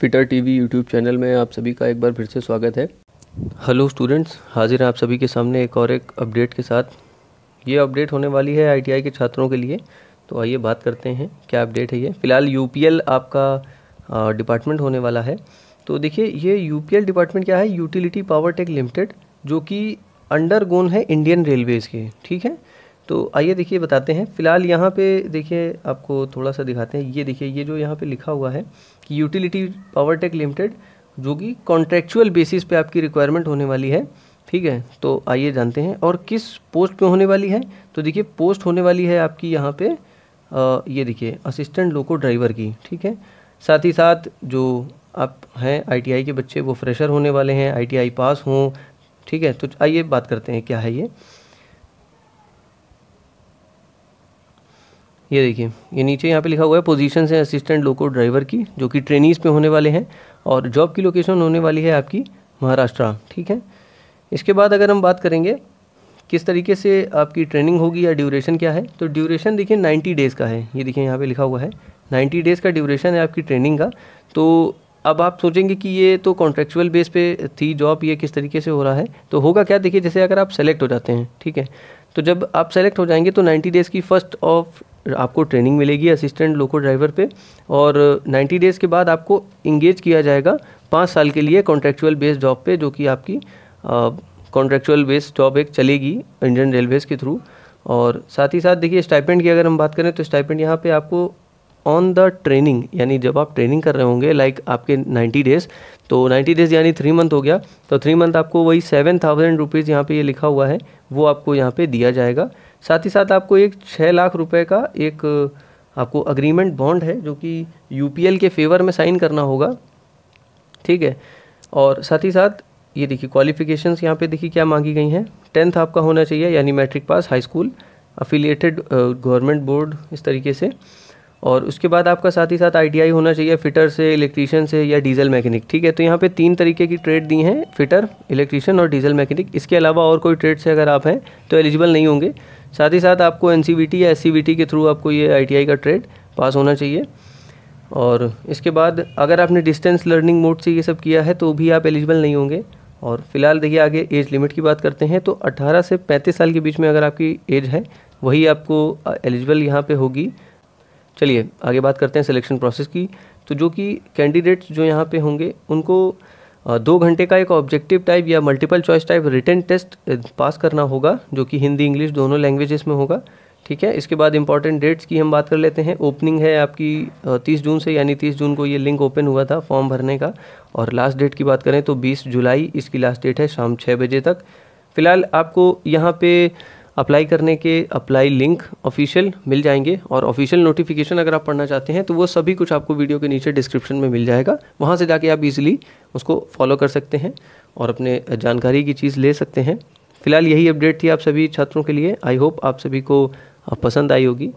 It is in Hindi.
फिटर टीवी यूट्यूब चैनल में आप सभी का एक बार फिर से स्वागत है हेलो स्टूडेंट्स हाजिर हैं आप सभी के सामने एक और एक अपडेट के साथ ये अपडेट होने वाली है आईटीआई के छात्रों के लिए तो आइए बात करते हैं क्या अपडेट है ये फ़िलहाल यूपीएल आपका डिपार्टमेंट होने वाला है तो देखिए ये यूपीएल डिपार्टमेंट क्या है यूटिलिटी पावर टेक लिमिटेड जो कि अंडर गोन है इंडियन रेलवेज़ के ठीक है तो आइए देखिए बताते हैं फिलहाल यहाँ पे देखिए आपको थोड़ा सा दिखाते हैं ये देखिए ये जो यहाँ पे लिखा हुआ है कि यूटिलिटी पावर टेक लिमिटेड जो कि कॉन्ट्रेक्चुअल बेसिस पे आपकी रिक्वायरमेंट होने वाली है ठीक है तो आइए जानते हैं और किस पोस्ट पे होने वाली है तो देखिए पोस्ट होने वाली है आपकी यहाँ पर ये देखिए असिस्टेंट लोको ड्राइवर की ठीक है साथ ही साथ जो आप हैं आई के बच्चे वो फ्रेशर होने वाले हैं आई पास हों ठीक है तो आइए बात करते हैं क्या है ये ये देखिए ये नीचे यहाँ पे लिखा हुआ है पोजीशन है असिस्टेंट लोको ड्राइवर की जो कि ट्रेनीज पे होने वाले हैं और जॉब की लोकेशन होने वाली है आपकी महाराष्ट्र ठीक है इसके बाद अगर हम बात करेंगे किस तरीके से आपकी ट्रेनिंग होगी या ड्यूरेशन क्या है तो ड्यूरेशन देखिए 90 डेज़ का है ये देखिए यहाँ पे लिखा हुआ है 90 डेज़ का ड्यूरेशन है आपकी ट्रेनिंग का तो अब आप सोचेंगे कि ये तो कॉन्ट्रेक्चुअल बेस पे थी जॉब ये किस तरीके से हो रहा है तो होगा क्या देखिए जैसे अगर आप सेलेक्ट हो जाते हैं ठीक है तो जब आप सेलेक्ट हो जाएंगे तो 90 डेज़ की फर्स्ट ऑफ आपको ट्रेनिंग मिलेगी असिस्टेंट लोको ड्राइवर पे और 90 डेज़ के बाद आपको इंगेज किया जाएगा पाँच साल के लिए कॉन्ट्रेक्चुअल बेस्ड जॉब पे जो कि आपकी कॉन्ट्रेक्चुअल बेस्ड जॉब एक चलेगी इंडियन रेलवेज़ के थ्रू और साथ ही साथ देखिए स्टाइपेंड की अगर हम बात करें तो स्टाइपेंड यहाँ पे आपको ऑन द ट्रेनिंग यानी जब आप ट्रेनिंग कर रहे होंगे लाइक like आपके 90 डेज़ तो 90 डेज़ यानी थ्री मंथ हो गया तो थ्री मंथ आपको वही सेवन थाउजेंड रुपीज़ यहाँ पर ये यह लिखा हुआ है वो आपको यहाँ पर दिया जाएगा साथ ही साथ आपको एक छः लाख रुपए का एक आपको अग्रीमेंट बॉन्ड है जो कि यू के फेवर में साइन करना होगा ठीक है और साथ ही साथ ये देखिए क्वालिफिकेशंस यहाँ पे देखिए क्या मांगी गई हैं टेंथ आपका होना चाहिए यानी matric pass high school affiliated government board इस तरीके से और उसके बाद आपका साथ ही साथ आई होना चाहिए फिटर से इलेक्ट्रीशियन से या डीजल मैकेनिक ठीक है तो यहाँ पे तीन तरीके की ट्रेड दी हैं फिटर इलेक्ट्रीशियन और डीजल मैकेनिक इसके अलावा और कोई ट्रेड से अगर आप हैं तो एलिजिबल नहीं होंगे साथ ही साथ आपको एन या एस के थ्रू आपको ये आई का ट्रेड पास होना चाहिए और इसके बाद अगर आपने डिस्टेंस लर्निंग मोड से ये सब किया है तो भी आप एलिजिबल नहीं होंगे और फिलहाल देखिए आगे एज लिमिट की बात करते हैं तो 18 से 35 साल के बीच में अगर आपकी एज है वही आपको एलिजिबल यहाँ पे होगी चलिए आगे बात करते हैं सिलेक्शन प्रोसेस की तो जो कि कैंडिडेट्स जो यहाँ पे होंगे उनको दो घंटे का एक ऑब्जेक्टिव टाइप या multiple choice type written test pass करना होगा जो कि हिंदी इंग्लिश दोनों लैंग्वेजेस में होगा ठीक है इसके बाद इंपॉर्टेंट डेट्स की हम बात कर लेते हैं ओपनिंग है आपकी तीस जून से यानी तीस जून को ये लिंक ओपन हुआ था फॉर्म भरने का और लास्ट डेट की बात करें तो बीस जुलाई इसकी लास्ट डेट है शाम छः बजे तक फ़िलहाल आपको यहाँ पे अप्लाई करने के अप्लाई लिंक ऑफिशियल मिल जाएंगे और ऑफिशियल नोटिफिकेशन अगर आप पढ़ना चाहते हैं तो वो सभी कुछ आपको वीडियो के नीचे डिस्क्रिप्शन में मिल जाएगा वहाँ से जाके आप इजीली उसको फॉलो कर सकते हैं और अपने जानकारी की चीज़ ले सकते हैं फिलहाल यही अपडेट थी आप सभी छात्रों के लिए आई होप आप सभी को पसंद आई होगी